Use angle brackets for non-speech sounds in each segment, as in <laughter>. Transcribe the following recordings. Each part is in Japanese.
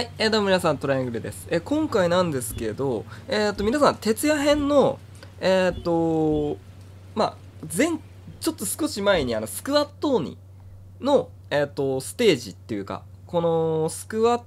はい、えー、どうも皆さん、トライアングルです。えー、今回なんですけど、えー、と、皆さん、徹夜編の、えっと、まあ、前、ちょっと少し前に、あの、スクワット鬼の、えっと、ステージっていうか、この、スクワッ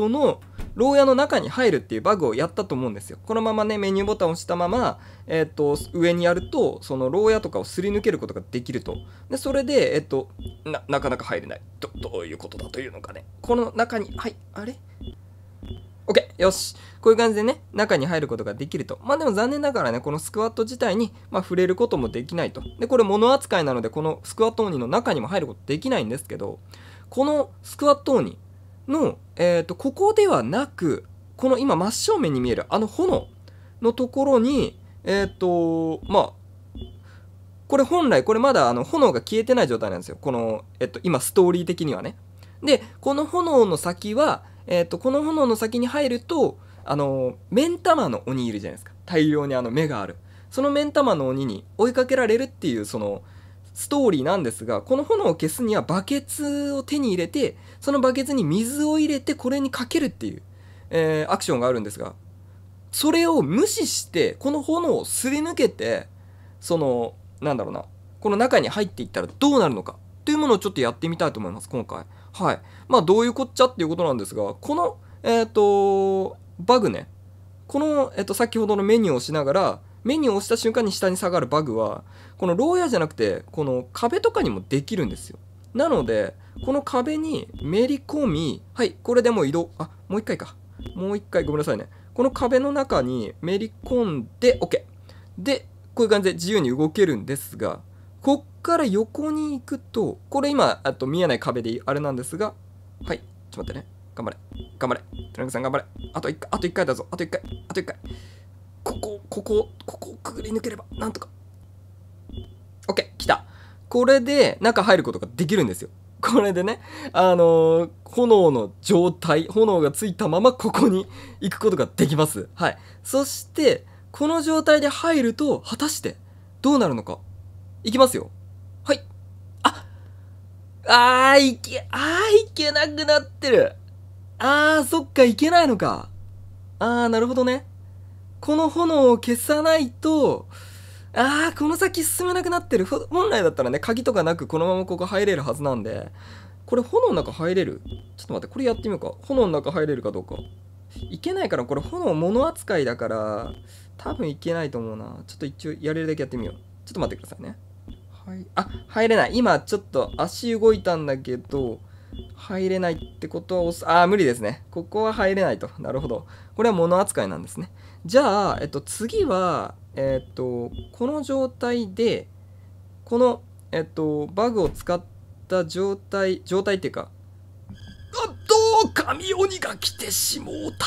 トの牢屋の中に入るっていうバグをやったと思うんですよ。このままね、メニューボタンを押したまま、えっ、ー、と、上にやると、その牢屋とかをすり抜けることができると。で、それで、えっ、ー、とな、なかなか入れない。ど、どういうことだというのかね。この中に、はい、あれ OK! よしこういう感じでね、中に入ることができると。まあでも残念ながらね、このスクワット自体に、まあ、触れることもできないと。で、これ物扱いなので、このスクワット鬼の中にも入ることできないんですけど、このスクワット鬼、の、えーと、ここではなくこの今真正面に見えるあの炎のところにえっ、ー、とまあこれ本来これまだあの炎が消えてない状態なんですよこの、えっ、ー、と、今ストーリー的にはねでこの炎の先は、えっ、ー、と、この炎の先に入るとあの目ん玉の鬼いるじゃないですか大量にあの目があるその目ん玉の鬼に追いかけられるっていうそのストーリーなんですがこの炎を消すにはバケツを手に入れてそのバケツに水を入れてこれにかけるっていう、えー、アクションがあるんですがそれを無視してこの炎をすり抜けてそのなんだろうなこの中に入っていったらどうなるのかというものをちょっとやってみたいと思います今回はいまあどういうこっちゃっていうことなんですがこのえっ、ー、とバグねこの、えっ、と、先ほどのメニューをしながら目に押した瞬間に下に下がるバグは、この牢屋じゃなくて、この壁とかにもできるんですよ。なので、この壁にめり込み、はい、これでもう移動、あ、もう一回か。もう一回ごめんなさいね。この壁の中にめり込んで、OK。で、こういう感じで自由に動けるんですが、こっから横に行くと、これ今、あと見えない壁であれなんですが、はい、ちょっと待ってね。頑張れ。頑張れ。田中さん頑張れ。あと1回、あと1回だぞ。あと1回、あと1回。ここ、ここ、ここをくぐり抜ければ、なんとか。OK、来た。これで中入ることができるんですよ。これでね、あのー、炎の状態、炎がついたままここに行くことができます。はい。そして、この状態で入ると、果たしてどうなるのか。行きますよ。はい。ああー、いけ、あー、いけなくなってる。あー、そっか、いけないのか。あー、なるほどね。この炎を消さないと、ああ、この先進めなくなってる。本来だったらね、鍵とかなくこのままここ入れるはずなんで、これ炎の中入れるちょっと待って、これやってみようか。炎の中入れるかどうか。いけないから、これ炎物扱いだから、多分いけないと思うな。ちょっと一応やれるだけやってみよう。ちょっと待ってくださいね。はい。あ、入れない。今ちょっと足動いたんだけど、入れないってことは押す。ああ、無理ですね。ここは入れないと。なるほど。これは物扱いなんですね。じゃあ、えっと、次は、えっと、この状態で、この、えっと、バグを使った状態、状態っていうか、あっと、神鬼が来てしもうた。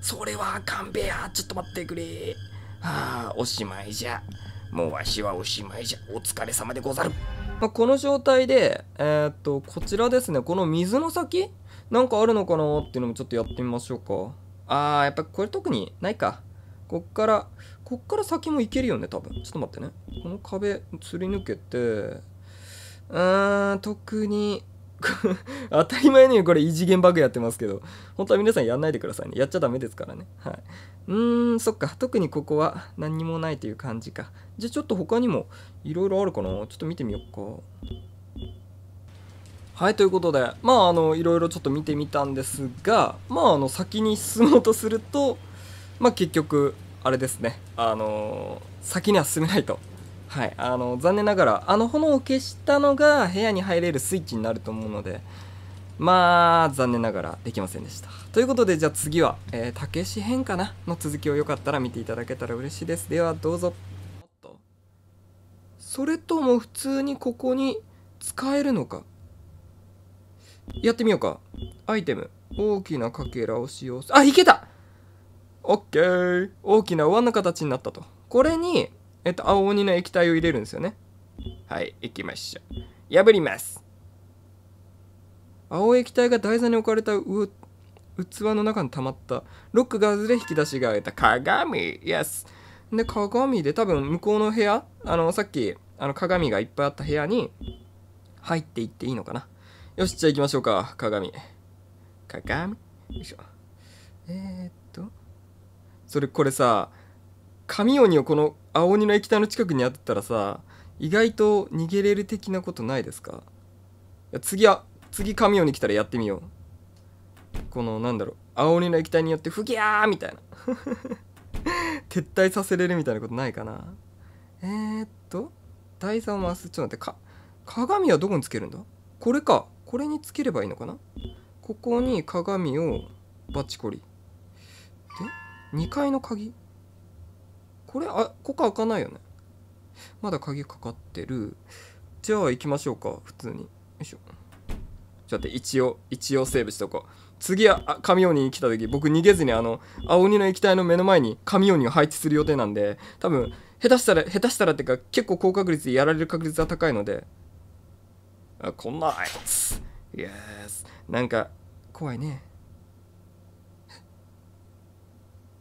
それは勘弁や。ちょっと待ってくれ。ああ、おしまいじゃ。もうわしはおしまいじゃ。お疲れ様でござる。まあ、この状態で、えー、っと、こちらですね、この水の先なんかあるのかなっていうのもちょっとやってみましょうか。あー、やっぱこれ特にないか。こっから、こっから先も行けるよね、多分。ちょっと待ってね。この壁、すり抜けて、うーん、特に <laughs> 当たり前のようにこれ異次元バグやってますけど、本当は皆さんやんないでくださいね。やっちゃダメですからね。はい。うーん、そっか。特にここは何にもないという感じか。じゃあちょっと他にもいろいろあるかな。ちょっと見てみようか。はい、ということで、まあ、あの、いろいろちょっと見てみたんですが、まあ、あの、先に進もうとすると、まあ、結局、あれですね。あのー、先には進めないとはい、あの残念ながらあの炎を消したのが部屋に入れるスイッチになると思うのでまあ残念ながらできませんでしたということでじゃあ次は「えたけし編」かなの続きをよかったら見ていただけたら嬉しいですではどうぞそれとも普通にここに使えるのかやってみようかアイテム大きなかけらを使用するあいけたオッケー大きな腕の形になったとこれにえっと、青鬼の液体を入れるんですよね。はい、行きましょう。破ります。青液体が台座に置かれた器の中に溜まった。ロックが外れ引き出しが得た鏡。イエス。で、鏡で多分向こうの部屋、あの、さっき、あの、鏡がいっぱいあった部屋に入っていっていいのかな。よし、じゃあ行きましょうか。鏡。鏡。よいしょ。えー、っと。それ、これさ、神鬼をこの青鬼の液体の近くにあったらさ意外と逃げれる的なことないですか次は次神尾に来たらやってみようこのなんだろう青鬼の液体によってフギャーみたいな <laughs> 撤退させれるみたいなことないかなえー、っと台座を回すちょっと待ってか鏡はどこにつけるんだこれかこれにつければいいのかなここに鏡をバチコリで2階の鍵これあここ開かないよねまだ鍵かかってるじゃあ行きましょうか普通によいしょちょっと待って一応一応セーブしとこう次は神鬼に来た時僕逃げずにあの青鬼の液体の目の前に神鬼を配置する予定なんで多分下手したら下手したらってか結構高確率でやられる確率が高いのであこんなあいつイエスなんか怖いね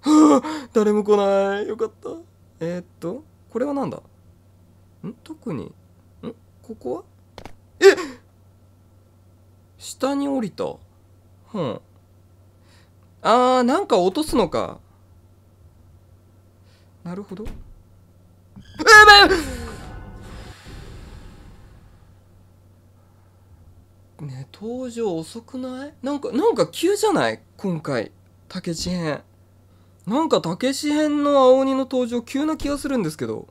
はあ誰も来ないよかったえー、っと、これは何だん特に、んここはえ下に降りた。うん。あー、なんか落とすのか。なるほど。うめね登場遅くないなんか、なんか急じゃない今回。竹地編。なんかたけし編の青鬼の登場急な気がするんですけど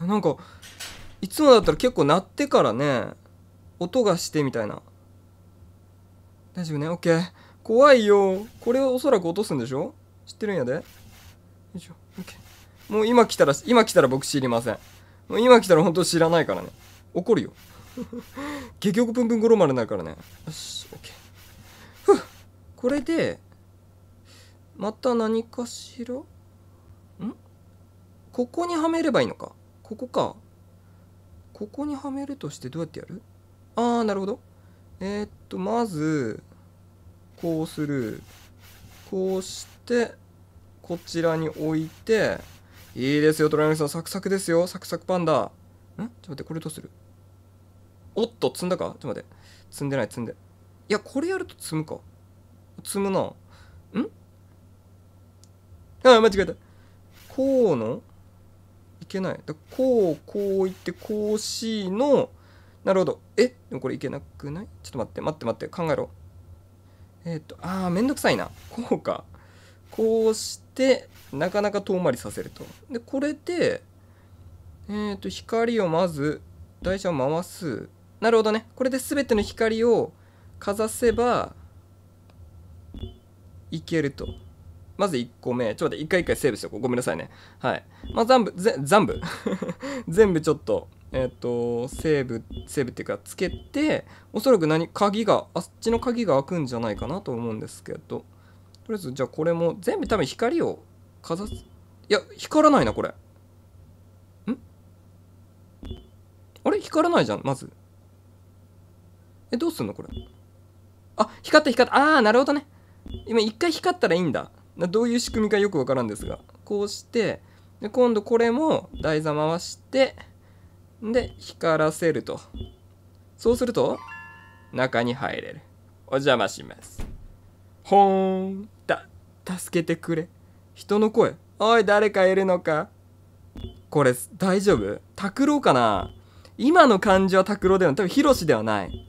なんかいつもだったら結構鳴ってからね音がしてみたいな大丈夫ねオッケー怖いよこれをおそらく落とすんでしょ知ってるんやでよいしょオッケーもう今来たら今来たら僕知りませんもう今来たら本当知らないからね怒るよ <laughs> 結局プンプンゴロ丸になるからねよしオッケーふっこれでまた何かしらんここにはめればいいのかここかここにはめるとしてどうやってやるああなるほどえー、っとまずこうするこうしてこちらに置いていいですよ、トライアングさん。サクサクですよ。サクサクパンダ。んちょっと待って、これどうするおっと、積んだかちょっと待って。積んでない、積んで。いや、これやると積むか。積むな。あ、間違えた。こうのいけない。だこう、こういって、こうしの、なるほど。えでもこれいけなくないちょっと待って、待って、待って、考えろ。えっ、ー、と、あー、めんどくさいな。こうか。こうして、なかなか遠回りさせると。で、これで、えっ、ー、と、光をまず、台車を回す。なるほどね。これで全ての光をかざせば、いけると。まず1個目、ちょっと待って、1回1回セーブしておこう。ごめんなさいね。はい。まあ、全部、全部 <laughs> 全部ちょっと、えっ、ー、と、セーブ、セーブっていうか、つけて、おそらく何、鍵が、あっちの鍵が開くんじゃないかなと思うんですけど、とりあえず、じゃあこれも、全部多分光をかざす。いや、光らないな、これ。んあれ光らないじゃん、まず。え、どうすんのこれ。あ、光った光った。あー、なるほどね。今一回光ったらいいんだ。どういう仕組みかよくわからんですがこうしてで今度これも台座回してで光らせるとそうすると中に入れるお邪魔しますほーんた助けてくれ人の声おい誰かいるのかこれ大丈夫拓郎かな今の漢字は拓郎ではない多分ヒロシではない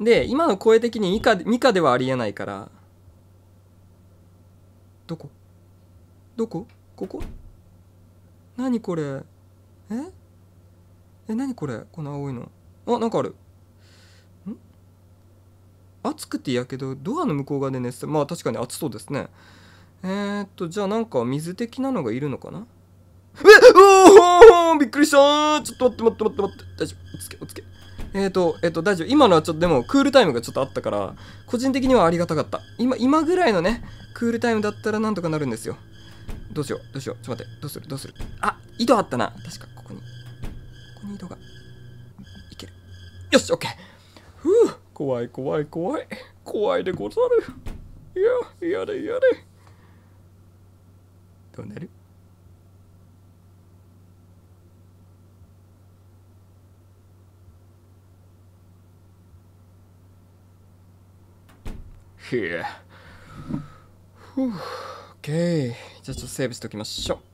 で今の声的にミカではありえないからどこどこここ何これええ何これこの青いのあなんかあるん暑くてやけどドアの向こう側で寝てまあ確かに暑そうですねえー、っとじゃあなんか水的なのがいるのかなえおおびっくりしたちょっと待って待って待って待って大丈夫おつけおつけえっ、ー、と、えっ、ー、と、大丈夫。今のはちょっとでも、クールタイムがちょっとあったから、個人的にはありがたかった。今、今ぐらいのね、クールタイムだったらなんとかなるんですよ。どうしよう、どうしよう。ちょっと待って、どうする、どうする。あ、糸あったな。確か、ここに。ここに糸が。いける。よし、オッケー。ふぅ、怖い、怖い、怖い。怖いでござる。いや、嫌で嫌で。どうなる here. OK。じゃあちょっとセーブしておきましょう。